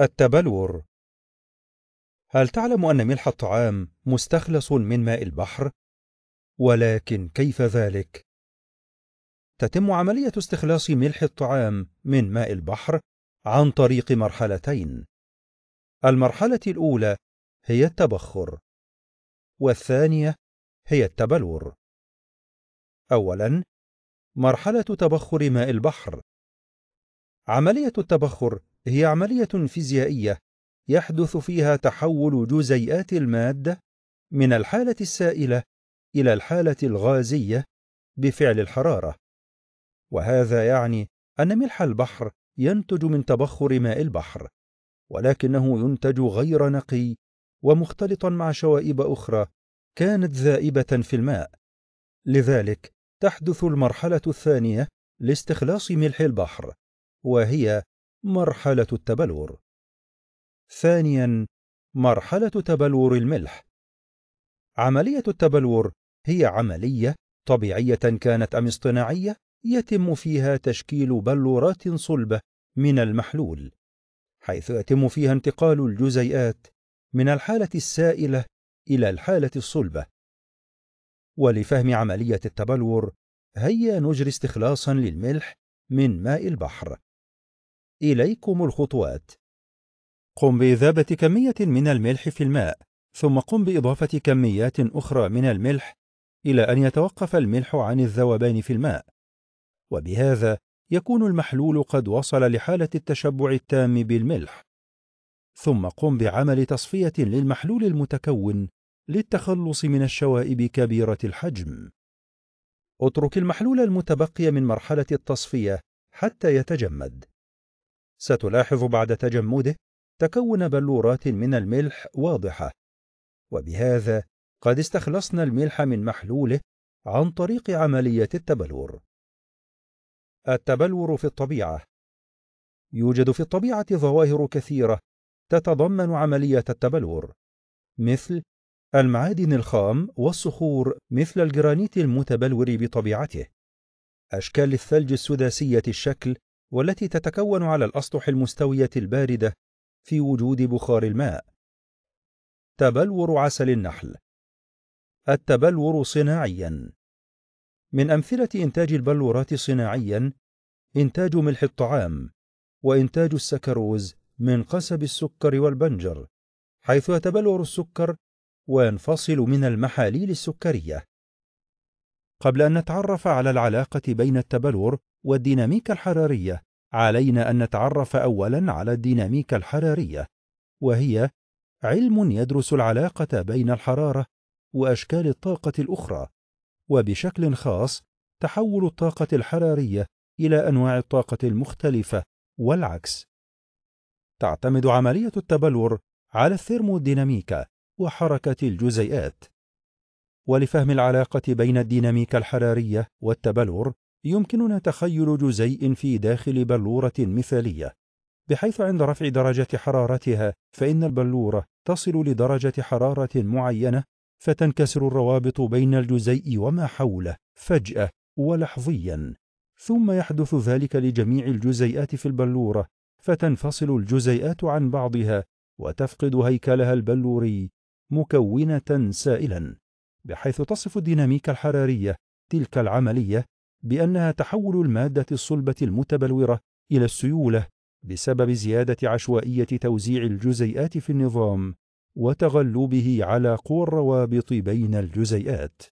التبلور هل تعلم أن ملح الطعام مستخلص من ماء البحر؟ ولكن كيف ذلك؟ تتم عملية استخلاص ملح الطعام من ماء البحر عن طريق مرحلتين. المرحلة الأولى هي التبخر، والثانية هي التبلور. أولاً، مرحلة تبخر ماء البحر. عملية التبخر هي عملية فيزيائية يحدث فيها تحول جزيئات المادة من الحالة السائلة إلى الحالة الغازية بفعل الحرارة وهذا يعني أن ملح البحر ينتج من تبخر ماء البحر ولكنه ينتج غير نقي ومختلطا مع شوائب أخرى كانت ذائبة في الماء لذلك تحدث المرحلة الثانية لاستخلاص ملح البحر وهي مرحلة التبلور. ثانيًا، مرحلة تبلور الملح. عملية التبلور هي عملية طبيعية كانت أم اصطناعية يتم فيها تشكيل بلورات صلبة من المحلول، حيث يتم فيها انتقال الجزيئات من الحالة السائلة إلى الحالة الصلبة. ولفهم عملية التبلور، هيا نجري استخلاصا للملح من ماء البحر. إليكم الخطوات قم بإذابة كمية من الملح في الماء ثم قم بإضافة كميات أخرى من الملح إلى أن يتوقف الملح عن الذوبان في الماء وبهذا يكون المحلول قد وصل لحالة التشبع التام بالملح ثم قم بعمل تصفية للمحلول المتكون للتخلص من الشوائب كبيرة الحجم اترك المحلول المتبقي من مرحلة التصفية حتى يتجمد ستلاحظ بعد تجمده تكون بلورات من الملح واضحة وبهذا قد استخلصنا الملح من محلوله عن طريق عملية التبلور التبلور في الطبيعة يوجد في الطبيعة ظواهر كثيرة تتضمن عملية التبلور مثل المعادن الخام والصخور مثل الجرانيت المتبلور بطبيعته أشكال الثلج السداسية الشكل والتي تتكون على الأسطح المستوية الباردة في وجود بخار الماء تبلور عسل النحل التبلور صناعيا من أمثلة إنتاج البلورات صناعيا إنتاج ملح الطعام وإنتاج السكروز من قصب السكر والبنجر حيث يتبلور السكر وينفصل من المحاليل السكرية قبل أن نتعرف على العلاقة بين التبلور والديناميكا الحرارية علينا أن نتعرف أولا على الديناميكا الحرارية وهي علم يدرس العلاقة بين الحرارة وأشكال الطاقة الأخرى وبشكل خاص تحول الطاقة الحرارية إلى أنواع الطاقة المختلفة والعكس تعتمد عملية التبلور على الثيرموديناميكا وحركة الجزيئات ولفهم العلاقة بين الديناميكا الحرارية والتبلور يمكننا تخيل جزيء في داخل بلورة مثالية بحيث عند رفع درجة حرارتها فإن البلورة تصل لدرجة حرارة معينة فتنكسر الروابط بين الجزيء وما حوله فجأة ولحظيا ثم يحدث ذلك لجميع الجزيئات في البلورة فتنفصل الجزيئات عن بعضها وتفقد هيكلها البلوري مكونة سائلا بحيث تصف الديناميكا الحرارية تلك العملية بأنها تحول المادة الصلبة المتبلورة إلى السيولة بسبب زيادة عشوائية توزيع الجزيئات في النظام وتغلبه على قوى الروابط بين الجزيئات